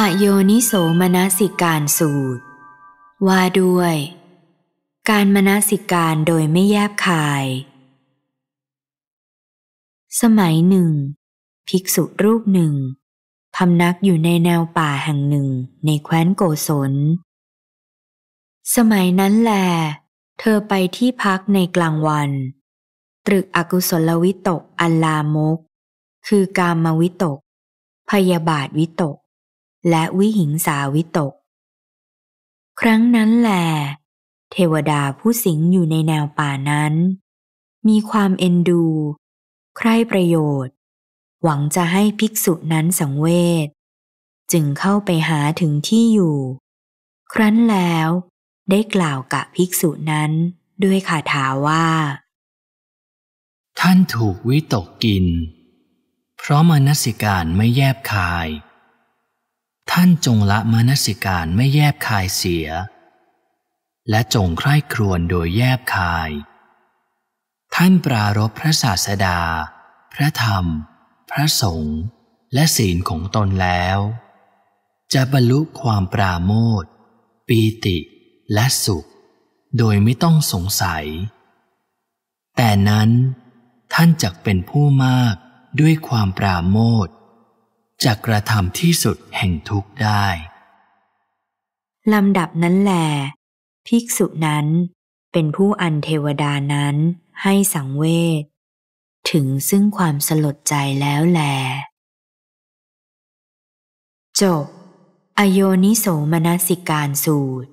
อโยนิโสมนสิการสูตร ว่าด้วย การมนสิการโดยไม่แยบคาย สมัยหนึ่ง ภิกษุรูปหนึ่งพำนักอยู่ในแนวป่าแห่งหนึ่งในแคว้นโกศลสมัยนั้นแล เธอไปที่พักในกลางวัน ตรึกอกุศลวิตกอัลลามก คือกามวิตก พยาบาทวิตกและวิหิงสาวิตก ครั้งนั้นแหลเทวดาผู้สิงอยู่ในแนวป่านั้น มีความเอ็นดู ใคร่ประโยชน์ หวังจะให้ภิกษุนั้นสังเวชจึงเข้าไปหาถึงที่อยู่ ครั้นแล้ว ได้กล่าวกับภิกษุนั้นด้วยคาถาว่า ท่านถูกวิตกกิน เพราะมนสิการไม่แยบคายท่านจงละมานสิการไม่แยบคายเสีย และจงใคร่ครวญโดยแยบคาย ท่านปรารบพระศาสดา พระธรรม พระสงฆ์และศีลของตนแล้ว จะบรรลุความปราโมทปีติและสุข โดยไม่ต้องสงสัย แต่นั้นท่านจักเป็นผู้มากด้วยความปราโมทจะกระทำที่สุดแห่งทุกข์ได้ ลำดับนั้นแหล ภิกษุนั้นเป็นผู้อันเทวดานั้นให้สังเวชถึงซึ่งความสลดใจแล้วแลจบอโยนิโสมนสิการสูตร